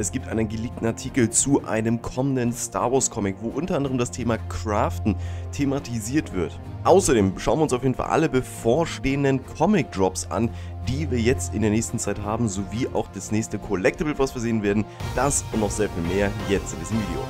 Es gibt einen geleakten Artikel zu einem kommenden Star Wars Comic, wo unter anderem das Thema Craften thematisiert wird. Außerdem schauen wir uns auf jeden Fall alle bevorstehenden Comic Drops an, die wir jetzt in der nächsten Zeit haben, sowie auch das nächste Collectible, was wir sehen werden. Das und noch sehr viel mehr jetzt in diesem Video.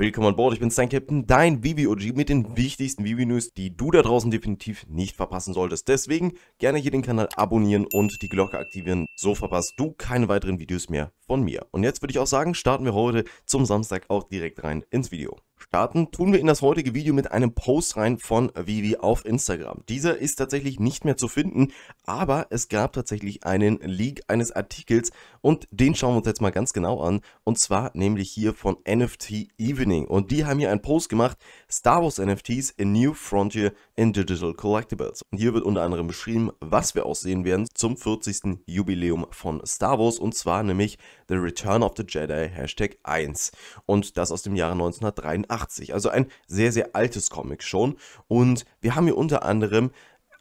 Willkommen an Bord, ich bin Stan Captain, dein VVOG mit den wichtigsten VV-News, die du da draußen definitiv nicht verpassen solltest. Deswegen gerne hier den Kanal abonnieren und die Glocke aktivieren, so verpasst du keine weiteren Videos mehr von mir. Und jetzt würde ich auch sagen, starten wir heute zum Samstag auch direkt rein ins Video starten, tun wir in das heutige Video mit einem Post rein von Vivi auf Instagram. Dieser ist tatsächlich nicht mehr zu finden, aber es gab tatsächlich einen Leak eines Artikels und den schauen wir uns jetzt mal ganz genau an. Und zwar nämlich hier von NFT Evening. Und die haben hier einen Post gemacht, Star Wars NFTs, in new frontier in digital collectibles. Und hier wird unter anderem beschrieben, was wir aussehen werden zum 40. Jubiläum von Star Wars und zwar nämlich The Return of the Jedi Hashtag 1 und das aus dem Jahre 1983. 1986, also ein sehr, sehr altes Comic schon. Und wir haben hier unter anderem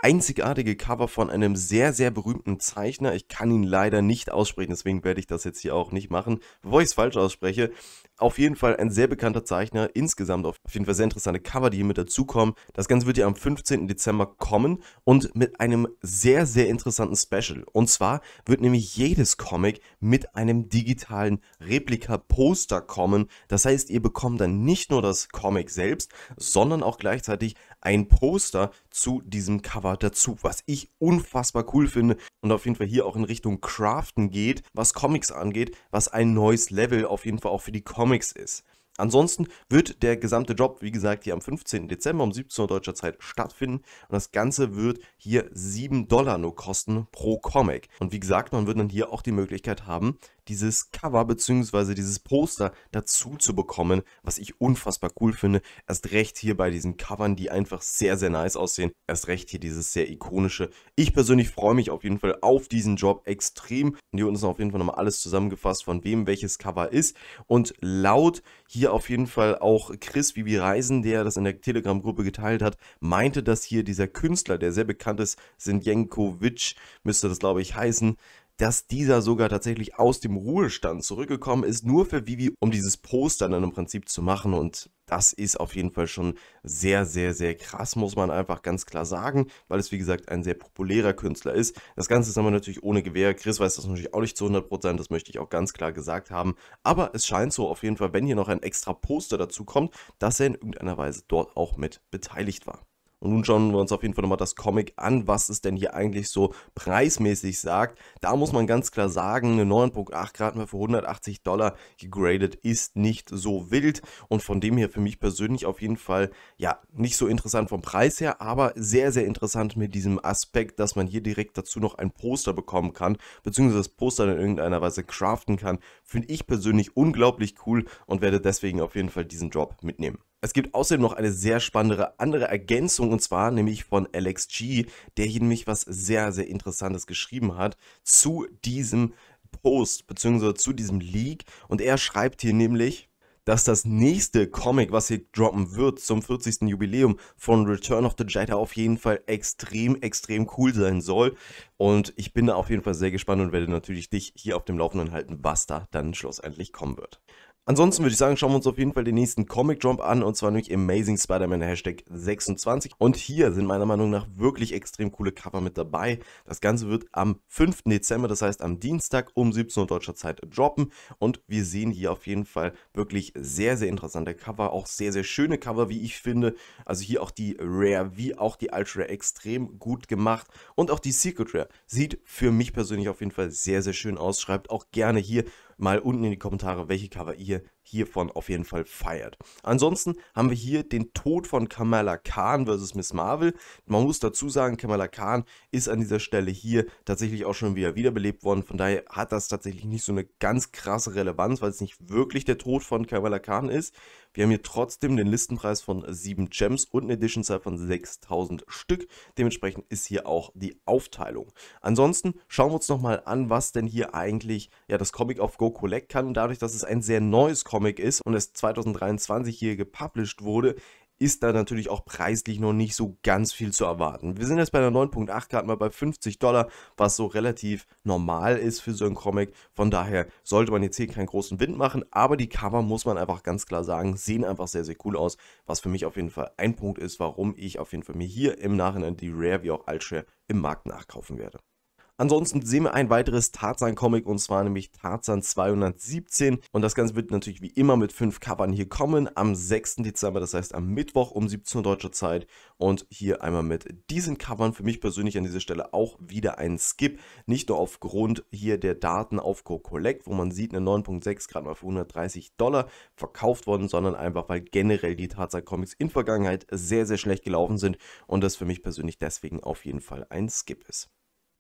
einzigartige Cover von einem sehr, sehr berühmten Zeichner. Ich kann ihn leider nicht aussprechen, deswegen werde ich das jetzt hier auch nicht machen, bevor ich es falsch ausspreche. Auf jeden Fall ein sehr bekannter Zeichner, insgesamt auf jeden Fall sehr interessante Cover, die hier mit dazukommen. Das Ganze wird ja am 15. Dezember kommen und mit einem sehr, sehr interessanten Special. Und zwar wird nämlich jedes Comic mit einem digitalen Replika-Poster kommen. Das heißt, ihr bekommt dann nicht nur das Comic selbst, sondern auch gleichzeitig ein Poster zu diesem Cover dazu, was ich unfassbar cool finde und auf jeden Fall hier auch in Richtung Craften geht, was Comics angeht, was ein neues Level auf jeden Fall auch für die Comics ist. Ansonsten wird der gesamte Job, wie gesagt, hier am 15. Dezember um 17 Uhr deutscher Zeit stattfinden. Und das Ganze wird hier 7 Dollar nur kosten pro Comic. Und wie gesagt, man wird dann hier auch die Möglichkeit haben, dieses Cover bzw. dieses Poster dazu zu bekommen, was ich unfassbar cool finde. Erst recht hier bei diesen Covern, die einfach sehr, sehr nice aussehen. Erst recht hier dieses sehr ikonische. Ich persönlich freue mich auf jeden Fall auf diesen Job extrem. Und hier unten ist auf jeden Fall nochmal alles zusammengefasst, von wem welches Cover ist. Und laut hier auf jeden Fall auch Chris Vivi Reisen, der das in der Telegram-Gruppe geteilt hat, meinte, dass hier dieser Künstler, der sehr bekannt ist, Sindjenkovic, müsste das glaube ich heißen, dass dieser sogar tatsächlich aus dem Ruhestand zurückgekommen ist, nur für Vivi, um dieses Poster dann im Prinzip zu machen. Und das ist auf jeden Fall schon sehr, sehr, sehr krass, muss man einfach ganz klar sagen, weil es wie gesagt ein sehr populärer Künstler ist. Das Ganze ist aber natürlich ohne Gewehr. Chris weiß das natürlich auch nicht zu 100%, das möchte ich auch ganz klar gesagt haben. Aber es scheint so auf jeden Fall, wenn hier noch ein extra Poster dazu kommt, dass er in irgendeiner Weise dort auch mit beteiligt war. Und nun schauen wir uns auf jeden Fall nochmal das Comic an, was es denn hier eigentlich so preismäßig sagt. Da muss man ganz klar sagen, eine 9.8 Grad mal für 180 Dollar gegradet ist nicht so wild und von dem her für mich persönlich auf jeden Fall, ja, nicht so interessant vom Preis her, aber sehr, sehr interessant mit diesem Aspekt, dass man hier direkt dazu noch ein Poster bekommen kann, beziehungsweise das Poster in irgendeiner Weise craften kann, finde ich persönlich unglaublich cool und werde deswegen auf jeden Fall diesen Drop mitnehmen. Es gibt außerdem noch eine sehr spannende andere Ergänzung und zwar nämlich von Alex G, der hier nämlich was sehr, sehr Interessantes geschrieben hat zu diesem Post bzw. zu diesem Leak und er schreibt hier nämlich, dass das nächste Comic, was hier droppen wird zum 40. Jubiläum von Return of the Jedi auf jeden Fall extrem, extrem cool sein soll. Und ich bin da auf jeden Fall sehr gespannt und werde natürlich dich hier auf dem Laufenden halten, was da dann schlussendlich kommen wird. Ansonsten würde ich sagen, schauen wir uns auf jeden Fall den nächsten Comic Jump an und zwar nämlich Amazing Spider-Man Hashtag 26. Und hier sind meiner Meinung nach wirklich extrem coole Cover mit dabei. Das Ganze wird am 5. Dezember, das heißt am Dienstag um 17 Uhr deutscher Zeit droppen und wir sehen hier auf jeden Fall wirklich sehr, sehr interessante Cover, auch sehr, sehr schöne Cover, wie ich finde. Also hier auch die Rare wie auch die Ultra Rare extrem gut gemacht und auch die Secret Rare sieht für mich persönlich auf jeden Fall sehr, sehr schön aus. Schreibt auch gerne hier mal unten in die Kommentare, welche Cover ihr hiervon auf jeden Fall feiert. Ansonsten haben wir hier den Tod von Kamala Khan versus Miss Marvel. Man muss dazu sagen, Kamala Khan ist an dieser Stelle hier tatsächlich auch schon wieder wiederbelebt worden. Von daher hat das tatsächlich nicht so eine ganz krasse Relevanz, weil es nicht wirklich der Tod von Kamala Khan ist. Wir haben hier trotzdem den Listenpreis von 7 Gems und eine Edition Zahl von 6000 Stück. Dementsprechend ist hier auch die Aufteilung. Ansonsten schauen wir uns nochmal an, was denn hier eigentlich ja, das Comic of Go Collect kann. Und dadurch, dass es ein sehr neues Comic Comic ist und es 2023 hier gepublished wurde, ist da natürlich auch preislich noch nicht so ganz viel zu erwarten. Wir sind jetzt bei einer 9.8 gerade mal bei 50 Dollar, was so relativ normal ist für so einen Comic. Von daher sollte man jetzt hier keinen großen Wind machen, aber die Cover muss man einfach ganz klar sagen, sehen einfach sehr, sehr cool aus, was für mich auf jeden Fall ein Punkt ist, warum ich auf jeden Fall mir hier im Nachhinein die Rare wie auch Altshare im Markt nachkaufen werde. Ansonsten sehen wir ein weiteres Tarzan-Comic und zwar nämlich Tarzan 217 und das Ganze wird natürlich wie immer mit fünf Covern hier kommen am 6. Dezember, das heißt am Mittwoch um 17 Uhr deutscher Zeit und hier einmal mit diesen Covern für mich persönlich an dieser Stelle auch wieder ein Skip, nicht nur aufgrund hier der Daten auf Co Collect, wo man sieht, eine 9.6 gerade mal für 130 Dollar verkauft worden, sondern einfach weil generell die Tarzan Comics in Vergangenheit sehr, sehr schlecht gelaufen sind und das für mich persönlich deswegen auf jeden Fall ein Skip ist.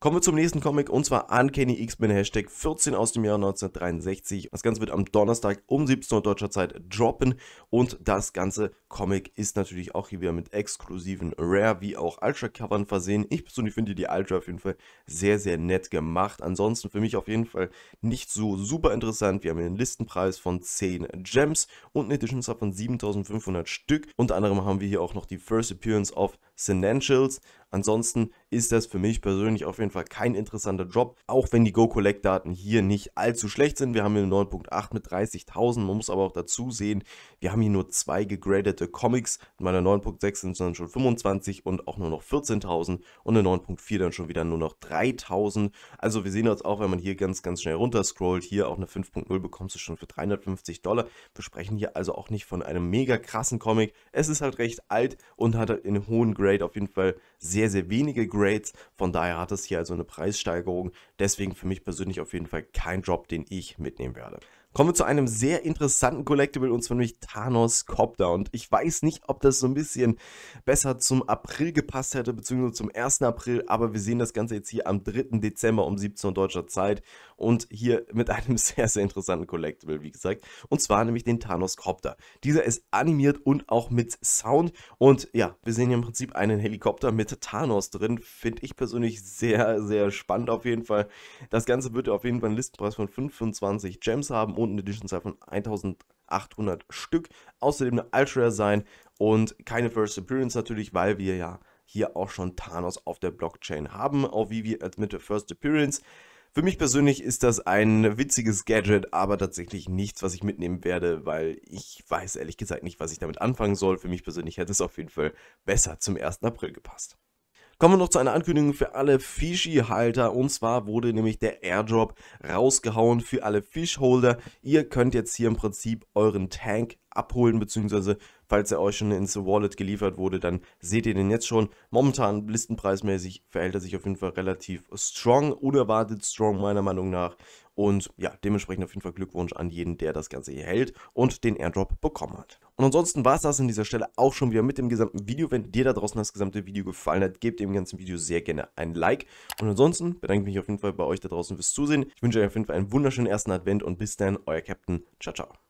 Kommen wir zum nächsten Comic und zwar Uncanny X-Men Hashtag 14 aus dem Jahr 1963. Das Ganze wird am Donnerstag um 17 Uhr deutscher Zeit droppen und das ganze Comic ist natürlich auch hier wieder mit exklusiven Rare wie auch Ultra-Covern versehen. Ich persönlich finde die Ultra auf jeden Fall sehr, sehr nett gemacht. Ansonsten für mich auf jeden Fall nicht so super interessant. Wir haben einen Listenpreis von 10 Gems und eine Edition von 7500 Stück. Unter anderem haben wir hier auch noch die First Appearance of Senentials. Ansonsten ist das für mich persönlich auf jeden Fall kein interessanter Job, auch wenn die Go-Collect-Daten hier nicht allzu schlecht sind. Wir haben hier 9.8 mit 30.000, man muss aber auch dazu sehen, wir haben hier nur zwei gegradete Comics, in meiner 9.6 sind es dann schon 25 und auch nur noch 14.000 und in 9.4 dann schon wieder nur noch 3.000. Also wir sehen uns auch, wenn man hier ganz, ganz schnell runterscrollt, hier auch eine 5.0 bekommst du schon für 350 Dollar. Wir sprechen hier also auch nicht von einem mega krassen Comic. Es ist halt recht alt und hat halt in hohen Grade auf jeden Fall sehr sehr, sehr wenige Grades. Von daher hat es hier also eine Preissteigerung. Deswegen für mich persönlich auf jeden Fall kein Drop, den ich mitnehmen werde. Kommen wir zu einem sehr interessanten Collectible und zwar nämlich Thanos Copter. Und ich weiß nicht, ob das so ein bisschen besser zum April gepasst hätte, beziehungsweise zum 1. April, aber wir sehen das Ganze jetzt hier am 3. Dezember um 17 Uhr deutscher Zeit und hier mit einem sehr, sehr interessanten Collectible, wie gesagt. Und zwar nämlich den Thanos Copter. Dieser ist animiert und auch mit Sound. Und ja, wir sehen hier im Prinzip einen Helikopter mit Thanos drin. Finde ich persönlich sehr, sehr spannend auf jeden Fall. Das Ganze wird auf jeden Fall einen Listenpreis von 25 Gems haben Mountain Edition Zahl von 1800 Stück. Außerdem eine Ultra sein und keine First Appearance natürlich, weil wir ja hier auch schon Thanos auf der Blockchain haben, auch wie wir mit der First Appearance. Für mich persönlich ist das ein witziges Gadget, aber tatsächlich nichts, was ich mitnehmen werde, weil ich weiß ehrlich gesagt nicht, was ich damit anfangen soll. Für mich persönlich hätte es auf jeden Fall besser zum 1. April gepasst. Kommen wir noch zu einer Ankündigung für alle Fischi-Halter. Und zwar wurde nämlich der Airdrop rausgehauen für alle Fischholder. Ihr könnt jetzt hier im Prinzip euren Tank abholen, beziehungsweise falls er euch schon ins Wallet geliefert wurde, dann seht ihr den jetzt schon. Momentan listenpreismäßig verhält er sich auf jeden Fall relativ strong oder wartet strong meiner Meinung nach und ja, dementsprechend auf jeden Fall Glückwunsch an jeden, der das Ganze hier hält und den Airdrop bekommen hat. Und ansonsten war es das an dieser Stelle auch schon wieder mit dem gesamten Video. Wenn dir da draußen das gesamte Video gefallen hat, gebt dem ganzen Video sehr gerne ein Like. Und ansonsten bedanke ich mich auf jeden Fall bei euch da draußen fürs Zusehen. Ich wünsche euch auf jeden Fall einen wunderschönen ersten Advent und bis dann, euer Captain. Ciao, ciao.